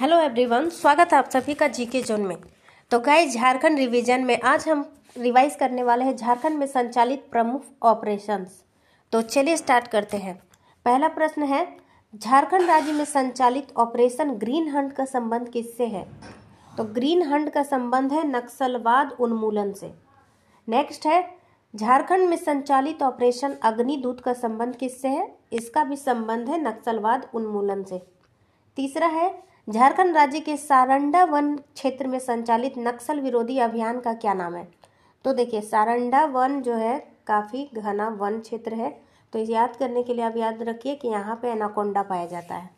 hello everyone स्वागत है आप सभी का जीके जोन में तो गाय झारखंड रिवीजन में आज हम रिवाइज करने वाले हैं झारखंड में संचालित प्रमुख ऑपरेशंस तो चलिए स्टार्ट करते हैं पहला प्रश्न है झारखंड राज्य में संचालित ऑपरेशन ग्रीन हंट का संबंध किससे है तो ग्रीन हंट का संबंध है नक्सलवाद उन्मूलन से नेक्स्ट है झारखंड में संचालित ऑपरेशन अग्निदूत का संबंध किससे है इसका भी संबंध है नक्सलवाद उन्मूलन से तीसरा है झारखंड राज्य के सारंडा वन क्षेत्र में संचालित नक्सल विरोधी अभियान का क्या नाम है तो देखिए सारंडा वन जो है काफ़ी घना वन क्षेत्र है तो इसे याद करने के लिए आप याद रखिए कि यहाँ पे एनाकोंडा पाया जाता है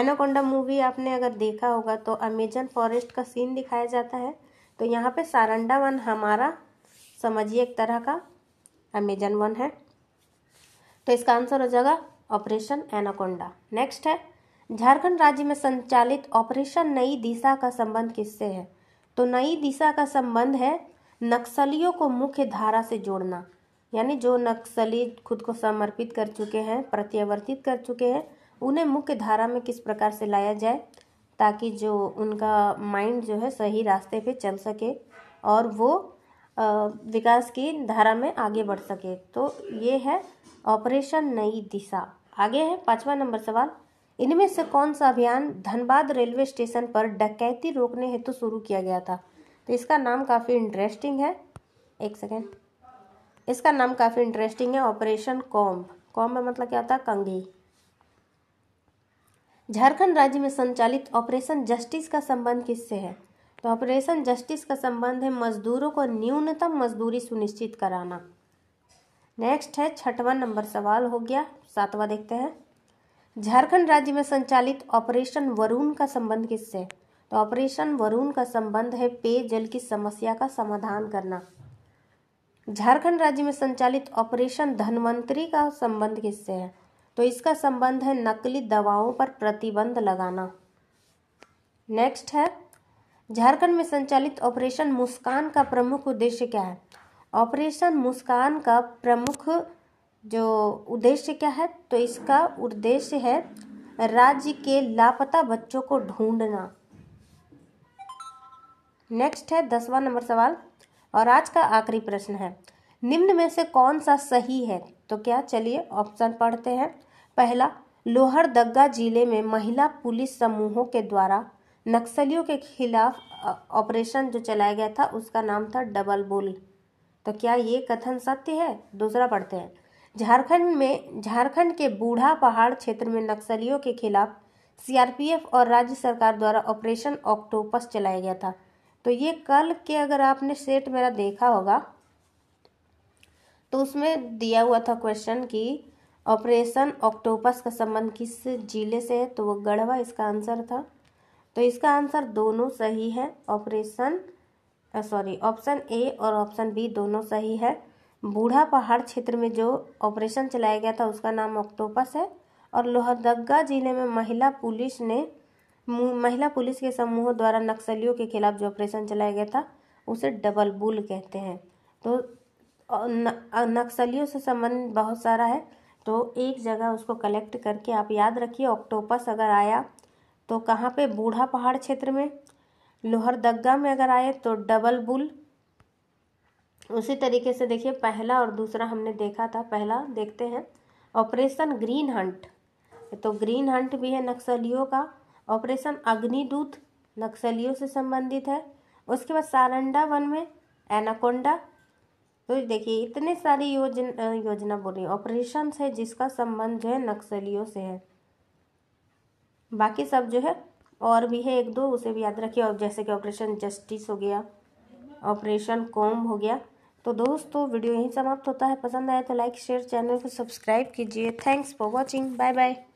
एनाकोंडा मूवी आपने अगर देखा होगा तो अमेजन फॉरेस्ट का सीन दिखाया जाता है तो यहाँ पे सारंडा वन हमारा समझिए एक तरह का अमेजन वन है तो इसका आंसर हो जाएगा ऑपरेशन एनाकोंडा नेक्स्ट है झारखंड राज्य में संचालित ऑपरेशन नई दिशा का संबंध किससे है तो नई दिशा का संबंध है नक्सलियों को मुख्य धारा से जोड़ना यानी जो नक्सली खुद को समर्पित कर चुके हैं प्रत्यावर्तित कर चुके हैं उन्हें मुख्य धारा में किस प्रकार से लाया जाए ताकि जो उनका माइंड जो है सही रास्ते पे चल सके और वो विकास की धारा में आगे बढ़ सके तो ये है ऑपरेशन नई दिशा आगे है पाँचवा नंबर सवाल इनमें से कौन सा अभियान धनबाद रेलवे स्टेशन पर डकैती रोकने हेतु शुरू किया गया था तो इसका नाम काफ़ी इंटरेस्टिंग है एक सेकेंड इसका नाम काफ़ी इंटरेस्टिंग है ऑपरेशन कॉम्ब कॉम्ब में मतलब क्या होता है कंगी झारखंड राज्य में संचालित ऑपरेशन जस्टिस का संबंध किससे है तो ऑपरेशन जस्टिस का संबंध है मजदूरों को न्यूनतम मजदूरी सुनिश्चित कराना नेक्स्ट है छठवां नंबर सवाल हो गया सातवां देखते हैं झारखंड राज्य में संचालित ऑपरेशन वरुण का संबंध किससे तो ऑपरेशन वरुण का संबंध है पेयजल की समस्या का समाधान करना झारखंड राज्य में संचालित ऑपरेशन धनवंतरी का संबंध किससे है तो इसका संबंध है नकली दवाओं पर प्रतिबंध लगाना नेक्स्ट है झारखंड में संचालित ऑपरेशन मुस्कान का प्रमुख उद्देश्य क्या है ऑपरेशन मुस्कान का प्रमुख जो उद्देश्य क्या है तो इसका उद्देश्य है राज्य के लापता बच्चों को ढूंढना नेक्स्ट है दसवां नंबर सवाल और आज का आखिरी प्रश्न है निम्न में से कौन सा सही है तो क्या चलिए ऑप्शन पढ़ते हैं पहला लोहरदगा जिले में महिला पुलिस समूहों के द्वारा नक्सलियों के खिलाफ ऑपरेशन जो चलाया गया था उसका नाम था डबल बुल तो क्या ये कथन सत्य है दूसरा पढ़ते हैं झारखंड में झारखंड के बूढ़ा पहाड़ क्षेत्र में नक्सलियों के खिलाफ सीआरपीएफ और राज्य सरकार द्वारा ऑपरेशन ऑक्टोपस चलाया गया था तो ये कल के अगर आपने सेट मेरा देखा होगा तो उसमें दिया हुआ था क्वेश्चन कि ऑपरेशन ऑक्टोपस का संबंध किस जिले से है तो वो गढ़वा इसका आंसर था तो इसका आंसर दोनों सही है ऑपरेशन सॉरी ऑप्शन ए और ऑप्शन बी दोनों सही है बूढ़ा पहाड़ क्षेत्र में जो ऑपरेशन चलाया गया था उसका नाम ऑक्टोपस है और लोहरदगा जिले में महिला पुलिस ने महिला पुलिस के समूह द्वारा नक्सलियों के खिलाफ जो ऑपरेशन चलाया गया था उसे डबल बुल कहते हैं तो नक्सलियों से संबंध बहुत सारा है तो एक जगह उसको कलेक्ट करके आप याद रखिए ऑक्टोपस अगर आया तो कहाँ पे बूढ़ा पहाड़ क्षेत्र में लोहरदगा में अगर आए तो डबल बुल उसी तरीके से देखिए पहला और दूसरा हमने देखा था पहला देखते हैं ऑपरेशन ग्रीन हंट तो ग्रीन हंट भी है नक्सलियों का ऑपरेशन अग्निदूत नक्सलियों से संबंधित है उसके बाद सारंडा वन में एनाकोंडा तो देखिए इतने सारी योजना योजना बोल रही ऑपरेशन है जिसका संबंध जो है नक्सलियों से है बाकी सब जो है और भी है एक दो उसे भी याद रखिए और जैसे कि ऑपरेशन जस्टिस हो गया ऑपरेशन कॉम हो गया तो दोस्तों वीडियो यहीं समाप्त होता है पसंद आए तो लाइक शेयर चैनल को सब्सक्राइब कीजिए thanks for watching bye bye